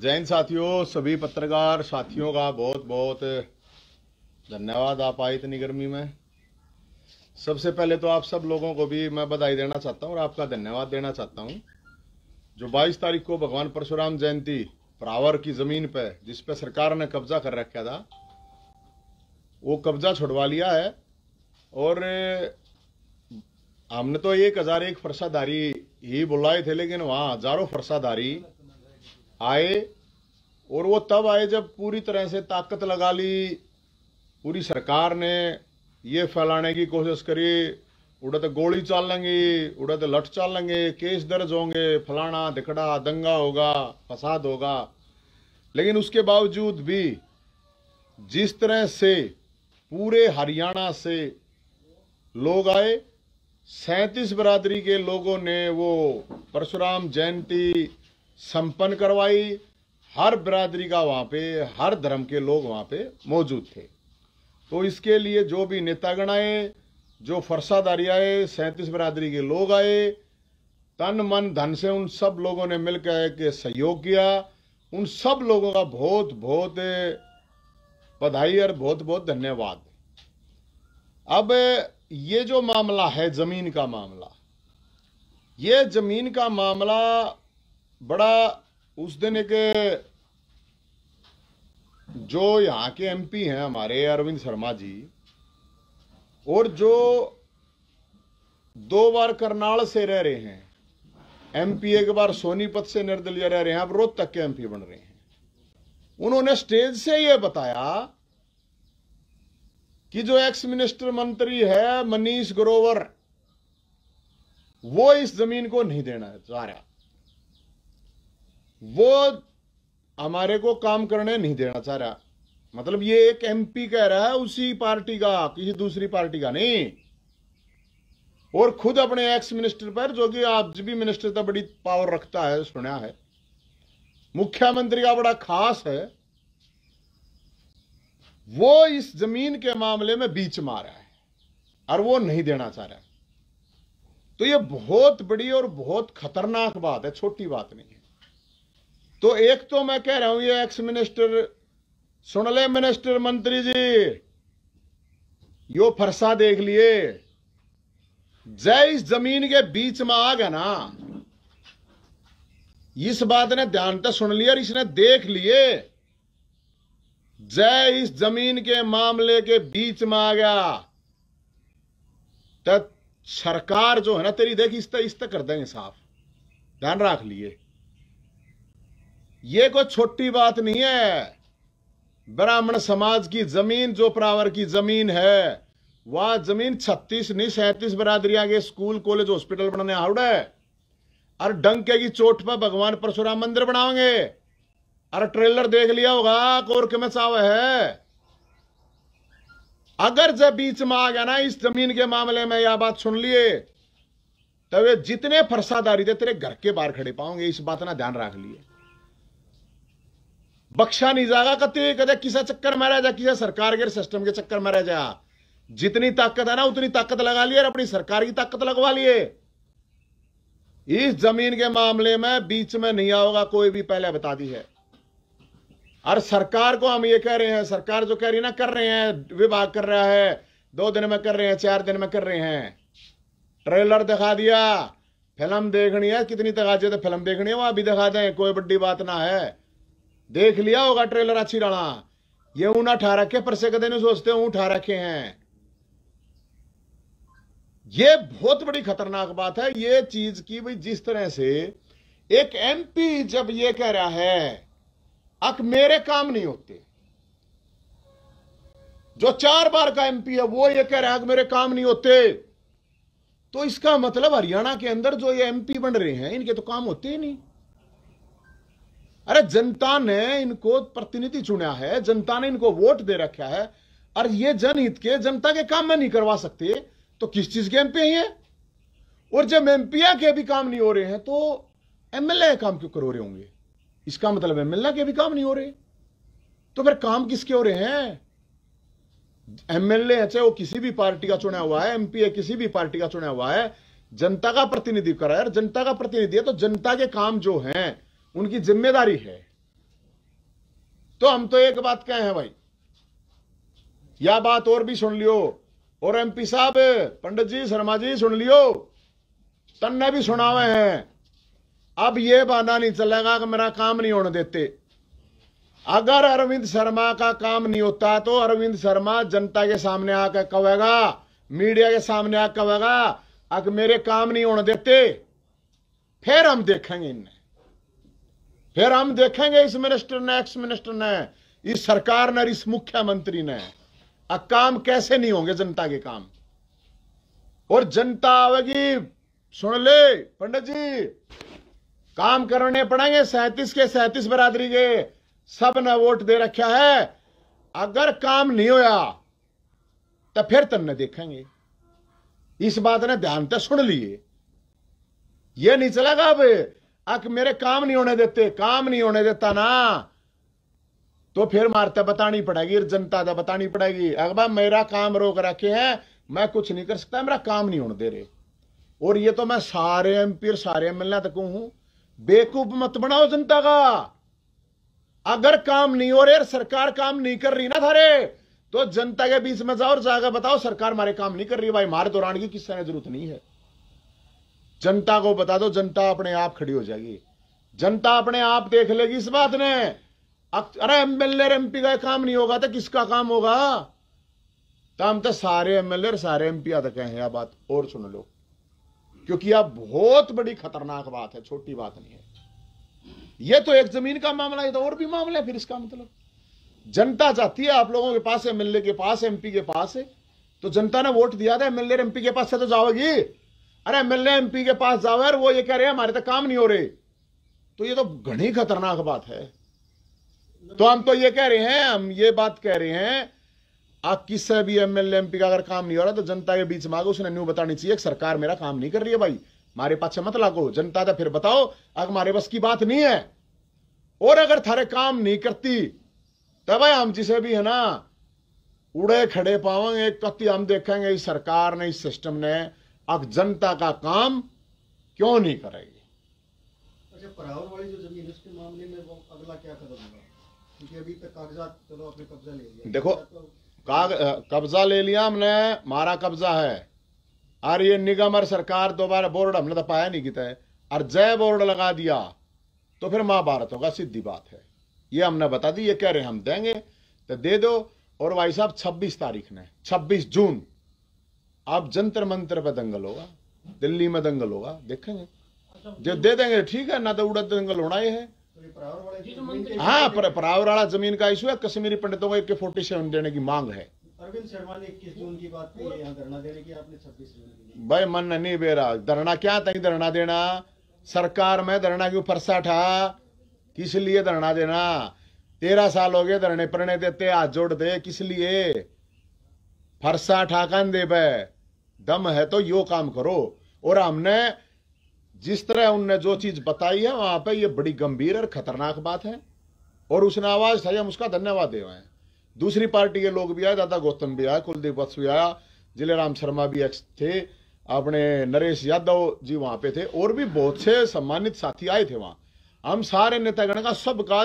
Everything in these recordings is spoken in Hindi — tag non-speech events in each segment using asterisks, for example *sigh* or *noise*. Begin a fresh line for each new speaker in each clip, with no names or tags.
जैन साथियों सभी पत्रकार साथियों का बहुत बहुत धन्यवाद आप आए इतनी गर्मी में सबसे पहले तो आप सब लोगों को भी मैं बधाई देना चाहता हूँ और आपका धन्यवाद देना चाहता हूँ जो 22 तारीख को भगवान परशुराम जयंती प्रावर की जमीन पे जिस सरकार ने कब्जा कर रखा था वो कब्जा छुड़वा लिया है और हमने तो एक हजार एक फरसाधारी ही बुलाए थे लेकिन वहां हजारों फरसाधारी आए और वो तब आए जब पूरी तरह से ताकत लगा ली पूरी सरकार ने ये फैलाने की कोशिश करी उड़ा तो गोली चाल लेंगे उड़ा तो लठ चाल लेंगे केस दर्ज होंगे फलाना दिखड़ा दंगा होगा फसाद होगा लेकिन उसके बावजूद भी जिस तरह से पूरे हरियाणा से लोग आए सैंतीस बरादरी के लोगों ने वो परशुराम जयंती संपन्न करवाई हर बरादरी का वहाँ पे हर धर्म के लोग वहाँ पे मौजूद थे तो इसके लिए जो भी नेतागण आए जो फरसादारी आए सैंतीस बरादरी के लोग आए तन मन धन से उन सब लोगों ने मिलकर के सहयोग किया उन सब लोगों का बहुत बहुत बधाई और बहुत बहुत धन्यवाद अब ये जो मामला है जमीन का मामला ये जमीन का मामला बड़ा उस दिन एक जो यहाँ के एमपी हैं हमारे अरविंद शर्मा जी और जो दो बार करनाल से रह रहे हैं एमपी एक बार सोनीपत से निर्दलीय रह रहे हैं अब तक के एमपी बन रहे हैं उन्होंने स्टेज से यह बताया कि जो एक्स मिनिस्टर मंत्री है मनीष ग्रोवर वो इस जमीन को नहीं देना चाह रहा वो हमारे को काम करने नहीं देना चाह रहा मतलब ये एक एमपी कह रहा है उसी पार्टी का किसी दूसरी पार्टी का नहीं और खुद अपने एक्स मिनिस्टर पर जो कि आज भी मिनिस्टर तो बड़ी पावर रखता है सुना है मुख्यमंत्री का बड़ा खास है वो इस जमीन के मामले में बीच मारा है और वो नहीं देना चाह रहा तो ये बहुत बड़ी और बहुत खतरनाक बात है छोटी बात नहीं है तो एक तो मैं कह रहा हूं ये एक्स मिनिस्टर सुन ले मिनिस्टर मंत्री जी यो फरसा देख लिए जय इस जमीन के बीच में आ गया ना इस बात ने ध्यान तो सुन लिया और इसने देख लिए जय इस जमीन के मामले के बीच में आ गया तो सरकार जो है ना तेरी देख इस तक इस तक कर देंगे साफ ध्यान रख लिए ये कोई छोटी बात नहीं है ब्राह्मण समाज की जमीन जो प्रावर की जमीन है वह जमीन छत्तीस नहीं सैतीस बरादरी आगे स्कूल कॉलेज हॉस्पिटल बनाने आउड है अरे डंके की चोट पर भगवान परशुराम मंदिर बनाओगे अरे ट्रेलर देख लिया होगा कोर के मचाव है अगर जब बीच में आ गया ना इस जमीन के मामले में यह बात सुन लिए तो वे जितने फरसादारी थे तेरे घर के बाहर खड़े पाओगे इस बात ना ध्यान रख लिया बख्शा नहीं जागा कते कदा किसा चक्कर मारा जा किसा सरकार के सिस्टम के चक्कर मारा जा जितनी ताकत है ना उतनी ताकत लगा लिए और अपनी सरकार की ताकत लगवा लिए इस जमीन के मामले में बीच में नहीं आओगा कोई भी पहले बता दी है और सरकार को हम ये कह रहे हैं सरकार जो कह रही है ना कर रहे हैं विभाग कर रहा है दो दिन में कर रहे हैं चार दिन में कर रहे हैं ट्रेलर दिखा दिया फिल्म देखनी है कितनी तक आज तो फिल्म देखनी है वो अभी दिखा दें कोई बड़ी बात ना है देख लिया होगा ट्रेलर अच्छी राणा ये ऊन उठा रखे पर से कदे नहीं सोचते हो उठा रखे हैं ये बहुत बड़ी खतरनाक बात है ये चीज की भाई जिस तरह से एक एमपी जब ये कह रहा है अक मेरे काम नहीं होते जो चार बार का एमपी है वो ये कह रहा है अक मेरे काम नहीं होते तो इसका मतलब हरियाणा के अंदर जो ये एमपी बन रहे हैं इनके तो काम होते ही नहीं अरे जनता ने इनको प्रतिनिधि चुना है जनता ने इनको वोट दे रखा है और ये जनहित के जनता के काम में नहीं करवा सकते तो किस चीज के एमपी हैं और जब एमपीए के भी काम नहीं हो रहे हैं तो एमएलए काम क्यों करो रहे होंगे इसका मतलब एमएलए के भी काम नहीं हो रहे तो फिर काम किसके हो रहे हैं एमएलए है चाहे वो किसी भी पार्टी का चुना हुआ है एमपी है किसी भी पार्टी का चुना हुआ है जनता का प्रतिनिधि करा है जनता का प्रतिनिधि है तो जनता के काम जो है उनकी जिम्मेदारी है तो हम तो एक बात कहे हैं भाई या बात और भी सुन लियो और एमपी साहब पंडित जी शर्मा जी सुन लियो तन्ने भी सुनावे हैं अब यह बहाना नहीं चलेगा कि मेरा काम नहीं होने देते अगर अरविंद शर्मा का काम नहीं होता तो अरविंद शर्मा जनता के सामने आकर कहेगा मीडिया के सामने आकर कहेगा अगर मेरे काम नहीं होने देते फिर हम देखेंगे इन्हें फिर हम देखेंगे इस मिनिस्टर ने एक्स मिनिस्टर ने इस सरकार ने इस मुख्यमंत्री ने काम कैसे नहीं होंगे जनता के काम और जनता आवेगी सुन ले पंडित जी काम करने पड़ेंगे सैतीस के सैतीस बरादरी के सब ने वोट दे रखा है अगर काम नहीं होया तो फिर तन्ने तो देखेंगे इस बात ने ध्यान तो सुन लिए ये नहीं चलेगा अब अक मेरे काम नहीं होने देते काम नहीं होने देता ना तो फिर मारता बतानी पड़ेगी जनता का बतानी पड़ेगी अगबा मेरा काम रोक रखे है मैं कुछ नहीं कर सकता मेरा काम नहीं होने दे रहे और ये तो मैं सारे एम और सारे एमएलए तक हूं बेकूफ मत बनाओ जनता का अगर काम नहीं हो रहे सरकार काम नहीं कर रही ना थारे तो जनता के बीच में जाओ और जाकर बताओ सरकार हमारे काम नहीं कर रही भाई मारे दौरान की किसान जरूरत नहीं है जनता को बता दो जनता अपने आप खड़ी हो जाएगी जनता अपने आप देख लेगी इस बात ने अरे एमएलए एमपी का काम नहीं होगा तो किसका काम होगा तो हम तो सारे एमएलए सारे एमपी आते तो कहे यह बात और सुन लो क्योंकि यह बहुत बड़ी खतरनाक बात है छोटी बात नहीं है यह तो एक जमीन का मामला है तो और भी मामला है फिर इसका मतलब जनता चाहती है आप लोगों के पास एमएलए के पास एमपी के पास है तो जनता ने वोट दिया था एमएलए एमपी के पास से तो जाओगी अरे एमएलए एमपी के पास जाओ यार वो ये कह रहे हैं हमारे तक तो काम नहीं हो रहे तो ये तो घनी खतरनाक बात है तो हम तो ये कह रहे हैं हम ये बात कह रहे हैं आप किससे भी एमएलए एमपी का अगर काम नहीं हो रहा तो जनता के बीच मांगो उसने न्यू बतानी चाहिए सरकार मेरा काम नहीं कर रही है भाई हमारे पास मत लागो जनता तो फिर बताओ अगर हमारे बस की बात नहीं है और अगर थारे काम नहीं करती तो भाई हम जिसे भी है ना उड़े खड़े पावेंगे कत्ती हम देखेंगे इस सरकार ने इस सिस्टम ने अब जनता का काम क्यों नहीं करेगी
अच्छा, देखो
काग कब्जा ले लिया हमने मारा कब्जा है और ये निगम और सरकार दोबारा बोर्ड हमने तो पाया नहीं किता है और जय बोर्ड लगा दिया तो फिर महाभारत होगा सीधी बात है ये हमने बता दी ये कह रहे हम देंगे तो दे दो और भाई साहब 26 तारीख ने 26 जून आप जंतर मंत्र पर दंगल होगा दिल्ली में दंगल होगा देखेंगे जो दे देंगे ठीक है ना तो उड़द दंगल होना ही है हाँ पर परावराड़ा जमीन का इशू है कश्मीरी पंडितों को एक फोर्टी सेवन देने की मांग है
अरविंद शर्मा ने इक्कीस जून की बात
भाई मन नहीं बेरा धरना क्या था धरना देना सरकार में धरना क्यों फरसा था किस लिए धरना देना तेरह साल हो गए धरने परने देते हाथ जोड़ दे किस लिए फरसा ठाकन दे बे दम है तो यो काम करो और हमने जिस तरह उनने जो चीज बताई है वहां पे ये बड़ी गंभीर और खतरनाक बात है और उसने आवाज था हम उसका धन्यवाद दे हैं दूसरी पार्टी के लोग भी आए दादा गौतम भी आया कुलदीप वत्स भी आया जिले राम शर्मा भी एक्स थे अपने नरेश यादव जी वहां पे थे और भी बहुत से सम्मानित साथी आए थे वहां हम सारे नेतागण का सबका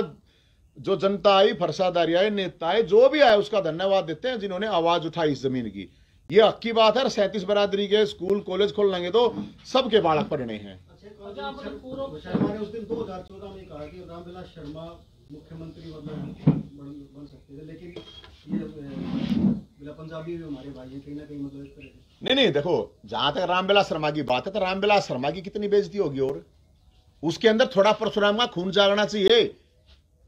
जो जनता आई फरसादारी आई नेता आए जो भी आए उसका धन्यवाद देते हैं जिन्होंने आवाज उठाई इस जमीन की ये अक्की बात है सैंतीस बरादरी के स्कूल कॉलेज खोल लेंगे तो सबके बालक पढ़ने हैं
अच्छा, अच्छा, अच्छा, लेकिन मतलब
नहीं नहीं देखो जहां तक रामविलास शर्मा की बात है तो रामविलास शर्मा की कितनी बेजती होगी और उसके अंदर थोड़ा परशुराम का खून जागना चाहिए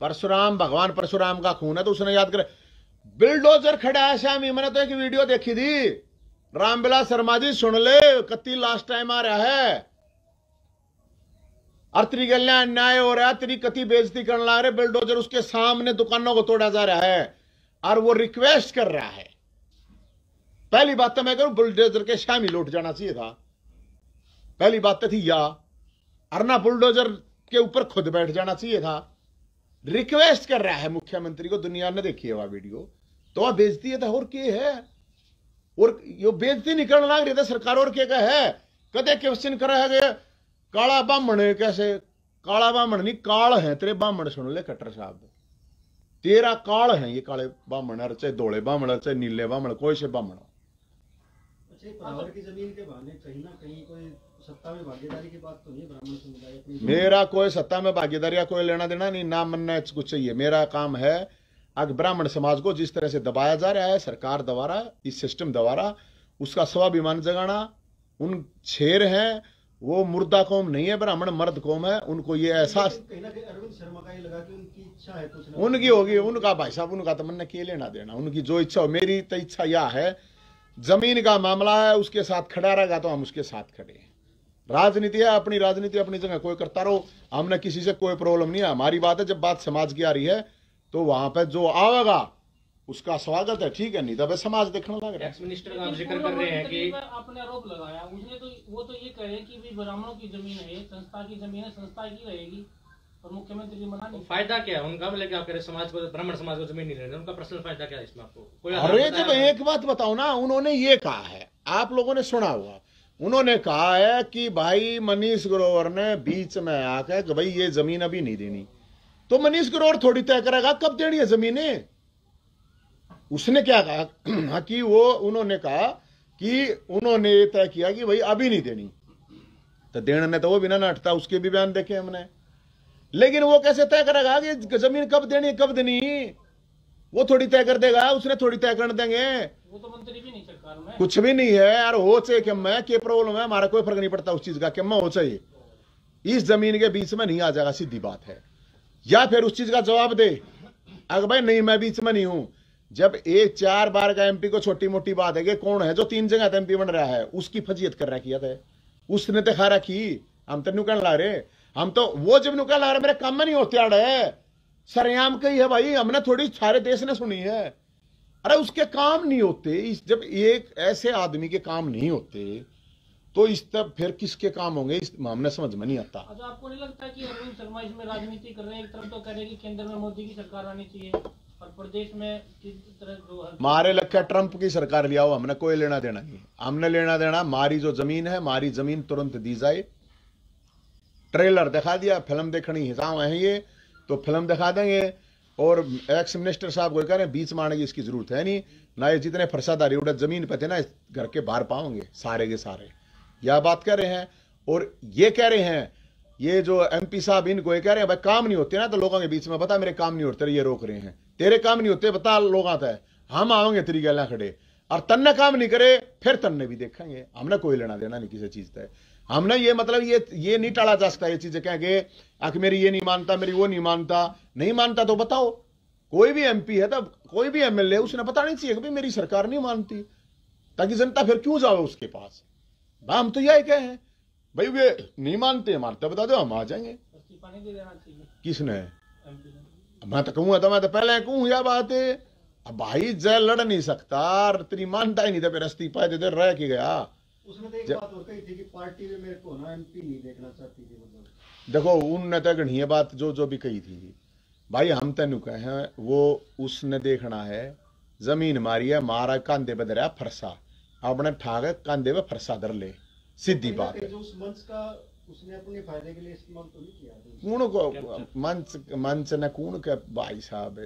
परशुराम भगवान परशुराम का खून है तो उसने याद कर बिल्डोजर खड़ा है श्याम मैंने तो एक वीडियो देखी थी रामविलास शर्मा जी सुन ले कत्ती लास्ट टाइम आ रहा है और त्रिगल अन्याय हो रहा है तेरी कति बेजती करने ला रहे बिल्डोजर उसके सामने दुकानों को तोड़ा जा रहा है और वो रिक्वेस्ट कर रहा है पहली बात तो मैं करूं बुलडोजर के ही लौट जाना चाहिए था पहली बात तो थी या अरना बुलडोजर के ऊपर खुद बैठ जाना चाहिए था रिक्वेस्ट कर रहा है मुख्यमंत्री को दुनिया ने देखी है वीडियो तो वह बेजती है तो और के है और यो बेजती निकल लग रही था तो सरकार और के का है कदे क्वेश्चन कर रहा है काला ब्राह्मण कैसे काला ब्राह्मण नहीं काल है तेरे ब्राह्मण सुन ले कट्टर साहब तेरा काल है ये काले ब्राह्मण है चाहे धोले ब्राह्मण चाहे नीले ब्राह्मण कोई से ब्राह्मण
अच्छा, तो तो मेरा
कोई सत्ता में भागीदारी का कोई लेना देना नहीं ना मनना कुछ चाहिए मेरा काम है अगर ब्राह्मण समाज को जिस तरह से दबाया जा रहा है सरकार द्वारा इस सिस्टम द्वारा उसका स्वाभिमान जगाना उन छेर हैं वो मुर्दा कौम नहीं है ब्राह्मण मर्द कौम है उनको ये एहसास उनकी होगी उनका भाई साहब उनका तो मन के लेना देना उनकी जो इच्छा हो मेरी तो इच्छा यह है जमीन का मामला है उसके साथ खड़ा रहेगा तो हम उसके साथ खड़े हैं राजनीति है अपनी राजनीति अपनी जगह कोई करता रहो हमने किसी से कोई प्रॉब्लम नहीं है हमारी बात है जब बात समाज की आ रही है तो वहां पर जो आवेगा उसका स्वागत है ठीक है नहीं तब तो समाज देखने लग रहा है मिनिस्टर का जिक्र कर रहे हैं कि
आरोप लगाया तो वो तो ये कहे कि भी ब्राह्मणों की जमीन है संस्था की जमीन है संस्था की रहेगी और मुख्यमंत्री जी मना नहीं तो फायदा क्या है उनका लेके मतलब आप कह रहे समाज को ब्राह्मण समाज को जमीन नहीं रहे उनका पर्सनल फायदा क्या है इसमें आपको अरे जब तो
एक बात बताओ ना उन्होंने ये कहा है आप लोगों ने सुना हुआ उन्होंने कहा है कि भाई मनीष ग्रोवर ने बीच में आकर कि भाई ये जमीन अभी नहीं देनी तो मनीष ग्रोवर थोड़ी तय करेगा कब देनी है जमीने उसने क्या कहा *clears throat* हाँ, कि वो उन्होंने कहा कि उन्होंने ये तय किया कि भाई अभी नहीं देनी तो देने तो वो बिना नटता उसके भी बयान देखे हमने लेकिन वो कैसे तय करेगा कि जमीन कब देनी कब देनी वो थोड़ी तय कर देगा उसने थोड़ी तय कर देंगे कुछ भी नहीं है यार हो चाहे कि मैं क्या प्रॉब्लम है हमारा कोई फर्क नहीं पड़ता उस चीज का कि मैं हो चाहिए इस जमीन के बीच में नहीं आ जाएगा सीधी बात है या फिर उस चीज का जवाब दे अगर भाई नहीं मैं बीच में नहीं हूं जब एक चार बार का एमपी को छोटी मोटी बात है कि कौन है जो तीन जगह एमपी बन रहा है उसकी फजीयत कर किया था उसने तो खा रखी हम तो नुकल ला रहे हम तो वो जब नुकल ला रहे मेरे काम में नहीं होते सरयाम कही है भाई हमने थोड़ी सारे देश ने सुनी है अरे उसके काम नहीं होते इस जब एक ऐसे आदमी के काम नहीं होते तो इस तब फिर किसके काम होंगे इस मामले समझ में नहीं आता अच्छा
आपको नहीं लगता कि अरविंद शर्मा इसमें राजनीति कर रहे हैं एक तरफ तो कह रहे हैं कि केंद्र में मोदी की सरकार आनी चाहिए और प्रदेश में
मारे लखा ट्रंप की सरकार लिया हो हमने कोई लेना देना नहीं हमने लेना देना मारी जो जमीन है मारी जमीन तुरंत दी जाए ट्रेलर दिखा दिया फिल्म देखनी हिसाब है ये तो फिल्म दिखा देंगे और एक्स मिनिस्टर साहब को कह रहे हैं बीच मारने की इसकी जरूरत है नहीं ना ये जितने फरसादारी उड़ा जमीन पे थे ना इस घर के बाहर पाओगे सारे के सारे यह बात कह रहे हैं और ये कह रहे हैं ये जो एमपी साहब इनको ये कह रहे हैं भाई काम नहीं होते ना तो लोगों के बीच में बता मेरे काम नहीं होते ये रोक रहे हैं तेरे काम नहीं होते बता लोग आता है हम आओगे तेरी गला खड़े और तन्ना काम नहीं करे फिर तन्ने भी देखेंगे हमने कोई लेना देना नहीं किसी चीज का हमने ये मतलब ये ये नहीं टाला जा सकता ये चीजें कह के आख मेरी ये नहीं मानता मेरी वो नहीं मानता नहीं मानता तो बताओ कोई भी एमपी है तब कोई भी एमएलए उसने नहीं चाहिए कि मेरी सरकार नहीं मानती ताकि जनता फिर क्यों जाओ उसके पास भाई हम तो यही कहे हैं भाई वे नहीं मानते मानते बता दो हम आ जाएंगे किसने मैं तो कहूंगा तो मैं तो पहले कहूं यह बात भाई जय लड़ नहीं सकता तेरी मानता ही नहीं था फिर अस्तीफा दे दे रह के गया
तो मतलब।
देखो उन नेतागण ये बात जो जो भी कही थी भाई हम तेन कहे वो उसने देखना है जमीन मारी है मारा कंधे पे दरिया फरसा अपने ठाक कंधे पे फरसा दर ले सीधी बात है
उसने अपने फायदे के लिए इस्तेमाल तो नहीं किया
तो कौन को मंच मंच ने कौन के भाई साहब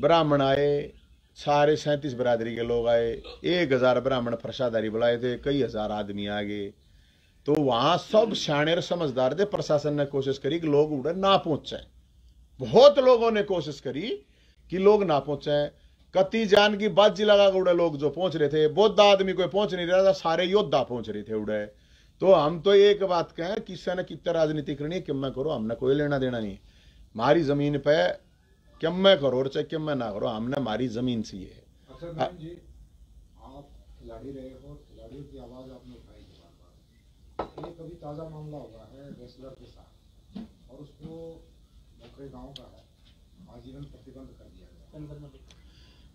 ब्राह्मण आए सारे सैंतीस बरादरी के लोग आए एक हज़ार ब्राह्मण प्रसादारी बुलाए थे कई हज़ार आदमी आ गए तो वहां सब सियाणे और समझदार थे प्रशासन ने कोशिश करी कि लोग उड़े ना पहुंचे बहुत लोगों ने कोशिश करी कि लोग ना पहुंचे कति जान की बाजी लगा उड़े लोग जो पहुंच रहे थे बौद्ध आदमी कोई पहुंच नहीं रहा था सारे योद्धा पहुंच रहे थे उड़े तो हम तो एक बात कहें किसी ने कितना राजनीति करनी है कि मैं करो हमने कोई लेना देना नहीं हमारी जमीन पर क्यों मैं करो और चाहे क्यों मैं ना करो हमने मारी जमीन सी है अच्छा,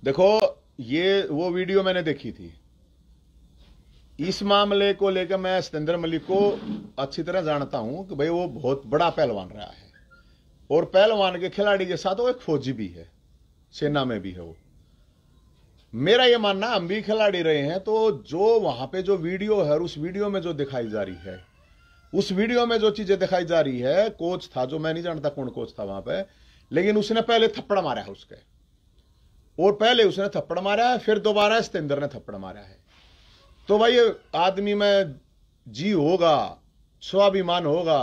देखो ये वो वीडियो मैंने देखी थी इस मामले को लेकर मैं सतेंद्र मलिक को अच्छी तरह जानता हूं कि भाई वो बहुत बड़ा पहलवान रहा है और पहलवान के खिलाड़ी के साथ वो एक फौजी भी है सेना में भी है वो मेरा ये मानना हम भी खिलाड़ी रहे हैं तो जो वहां पे जो वीडियो है उस वीडियो में जो दिखाई जा रही है उस वीडियो में जो चीजें दिखाई जा रही है कोच था जो मैं नहीं जानता कौन कोच था वहां पे लेकिन उसने पहले थप्पड़ मारा है उसके और पहले उसने थप्पड़ मारा है फिर दोबारा सतेंद्र ने थप्पड़ मारा है तो भाई आदमी में जी होगा स्वाभिमान होगा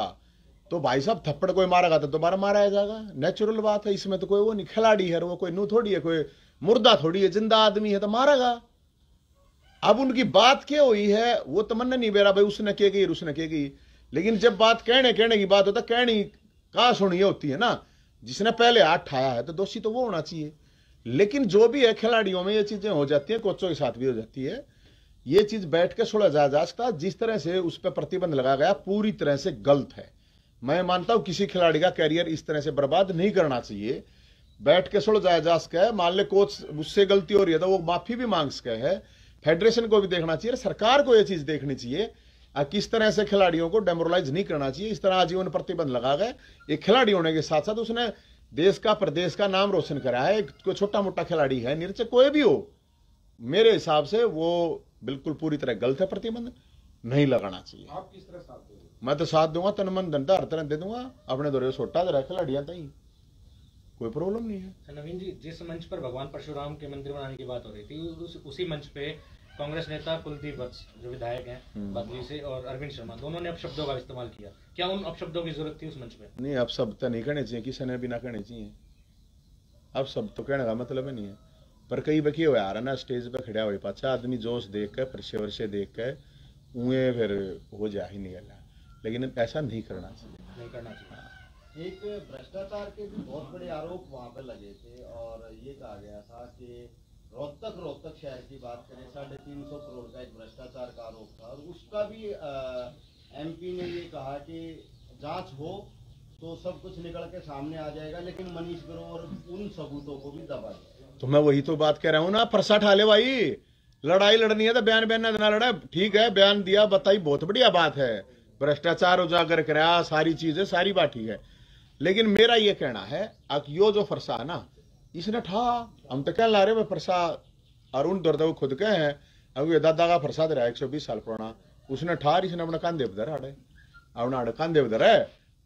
तो भाई साहब थप्पड़ कोई मारेगा तो दोबारा मारा जाएगा नेचुरल बात है इसमें तो कोई वो नहीं खिलाड़ी है वो कोई नू थोड़ी है कोई मुर्दा थोड़ी है जिंदा आदमी है तो मारेगा अब उनकी बात क्या हुई है वो तमन्ना नहीं बेरा भाई उसने के गई उसने के गई लेकिन जब बात कहने कहने की बात होता तो कहनी कहा सुनिए होती है ना जिसने पहले हाथ ठाया है तो दोषी तो वो होना चाहिए लेकिन जो भी है खिलाड़ियों में ये चीजें हो जाती है कोचों के साथ भी हो जाती है ये चीज बैठ के सुना जा सकता जिस तरह से उस पर प्रतिबंध लगा गया पूरी तरह से गलत है मैं मानता हूं किसी खिलाड़ी का कैरियर इस तरह से बर्बाद नहीं करना चाहिए बैठ के छोड़ जाए जा सके मान ले कोच उससे गलती हो रही है तो वो माफी भी मांग सके है फेडरेशन को भी देखना चाहिए सरकार को ये चीज देखनी चाहिए किस तरह से खिलाड़ियों को डेमोरलाइज नहीं करना चाहिए इस तरह आजीवन प्रतिबंध लगा गए एक खिलाड़ी होने के साथ साथ उसने देश का प्रदेश का नाम रोशन करा है कोई छोटा मोटा खिलाड़ी है निर्चय कोई भी हो मेरे हिसाब से वो बिल्कुल पूरी तरह गलत है प्रतिबंध नहीं लगाना चाहिए आप किस तरह साथ मैं तो साथ दूंगा तन मन धन धार तरह दे दूंगा अपने दौरे सोटा तो रख खिलाड़ियां तई कोई प्रॉब्लम नहीं है अच्छा,
नवीन जी जिस मंच पर भगवान परशुराम के मंदिर बनाने की बात हो रही थी उस, उसी मंच पे कांग्रेस नेता कुलदीप वत्स जो विधायक हैं हम्म। बदली से और अरविंद शर्मा दोनों ने अपशब्दों का इस्तेमाल किया क्या उन अपशब्दों की जरूरत थी उस मंच पे
नहीं अब शब्द तो नहीं कहने चाहिए किसी ने भी ना कहने चाहिए अब शब्द तो कहने का मतलब नहीं है पर कई बार आ रहा ना स्टेज पर खड़ा हो पाचा आदमी जोश देख कर परसे वर्षे देख कर उ फिर हो जा ही गला लेकिन ऐसा नहीं करना चाहिए
नहीं करना चाहिए एक भ्रष्टाचार के भी बहुत बड़े आरोप वहाँ पर लगे थे और ये कहा गया था कि रोहतक रोहतक शहर की बात करें साढ़े तीन सौ करोड़ का एक भ्रष्टाचार का आरोप था और उसका भी एमपी ने ये कहा कि जांच हो तो सब कुछ निकल के सामने आ जाएगा लेकिन मनीष ग्रोवर उन सबूतों को भी दबा
तो मैं वही तो बात कह रहा हूँ ना फरसा ठाले भाई लड़ाई लड़नी है तो बयान बयान ना देना लड़ा ठीक है बयान दिया बताई बहुत बढ़िया बात है भ्रष्टाचार उजागर कराया सारी चीजें सारी बात ठीक है लेकिन मेरा ये कहना है यो जो फरसा ना इसने ठा हम तो कह ला रहे भाई फरसा अरुण दर्दव खुद कहे हैं अब ये दादा का फरसा रहा एक सौ बीस साल पुराना उसने ठार इसने अपना देव पर आड़े अपना आड़े कांधे पर है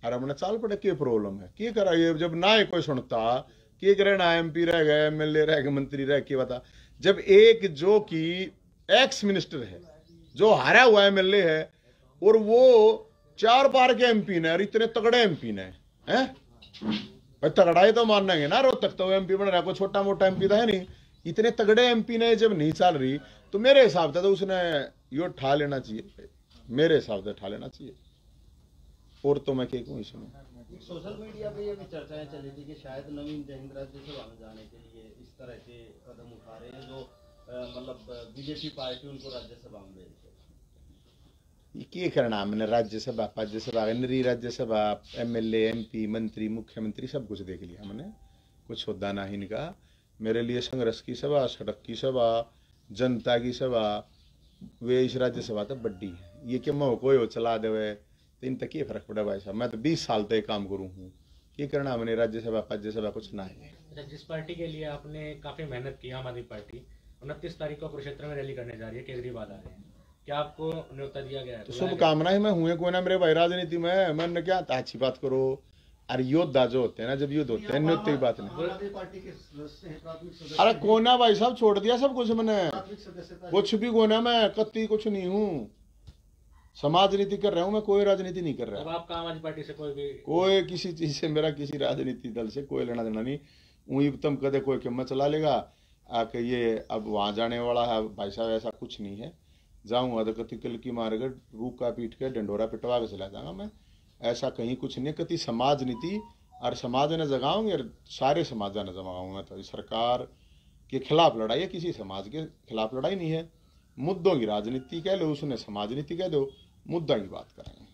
अरे अपने चाल पड़े क्या प्रॉब्लम है क्या करा ये जब ना ये कोई सुनता क्या करे ना एम पी रह गए एम एल ए रह गए मंत्री रह के बता जब एक जो कि एक्स मिनिस्टर है जो हारा हुआ एम एल ए है और वो चार पार के एमपी ने और इतने तगड़े एमपी ने हैं भाई तगड़ा ही तो है ना रोहतक तो एमपी बन रहा कोई छोटा मोटा एमपी तो है नहीं इतने तगड़े एमपी ने जब नहीं चल रही तो मेरे हिसाब से तो उसने यो ठा लेना चाहिए मेरे हिसाब से ठा लेना चाहिए और तो मैं क्या कहूँ इसमें
सोशल मीडिया पे ये भी चर्चाएं चली थी कि शायद नवीन जहिंद्रा जैसे वहां जाने के लिए इस तरह के कदम उठा रहे हैं जो मतलब बीजेपी पार्टी उनको राज्यसभा में भेज
के करना मैंने राज्यसभा राज्यसभा केंद्रीय राज्यसभा एम एल एमपी मंत्री मुख्यमंत्री सब कुछ देख लिया मैंने कुछ होता ना इनका मेरे लिए संघर्ष की सभा सड़क की सभा जनता की सभा वे इस राज्यसभा तो बड्डी है ये कि मैं कोई हो चला देवे तो इन तक ये फर्क पड़ा भाई साहब मैं तो बीस साल तक काम करूँ हूँ ये करना मैंने राज्यसभा राज्यसभा कुछ ना है
अच्छा, जिस पार्टी के लिए आपने काफी मेहनत की आम आदमी पार्टी उनतीस तारीख को कुरुक्षेत्र में रैली करने जा रही है केजरीवाल आ रहे हैं क्या आपको न्योता दिया गया है तो शुभकामनाएं
मैं हुए को मेरे भाई राजनीति में मैंने क्या अच्छी बात करो अरे योद्धा जो होते हैं ना जब युद्ध होते हैं नृत्य की बात नहीं
अरे कोना भाई
साहब छोड़ दिया सब कुछ मैंने कुछ भी कोना मैं कत्ती कुछ नहीं हूँ समाज नीति कर रहा हूँ मैं कोई राजनीति नहीं कर रहा तो आप
आम आदमी पार्टी से कोई भी
कोई किसी चीज से मेरा किसी राजनीति दल से कोई लेना देना नहीं ऊँई कदे कोई किम्मत चला लेगा कि ये अब वहां जाने वाला है भाई साहब ऐसा कुछ नहीं है जाऊंगा तो कति किल की मार रू रूप का पीट के डंडोरा पिटवा के चला जाऊंगा मैं ऐसा कहीं कुछ नहीं कति समाज नीति और समाज ने जगाऊंगी और सारे समाज ने जगाऊंगा तो सरकार के खिलाफ लड़ाई है किसी समाज के खिलाफ लड़ाई नहीं है मुद्दों की राजनीति कह लो उसने समाज नीति कह दो मुद्दा की बात करेंगे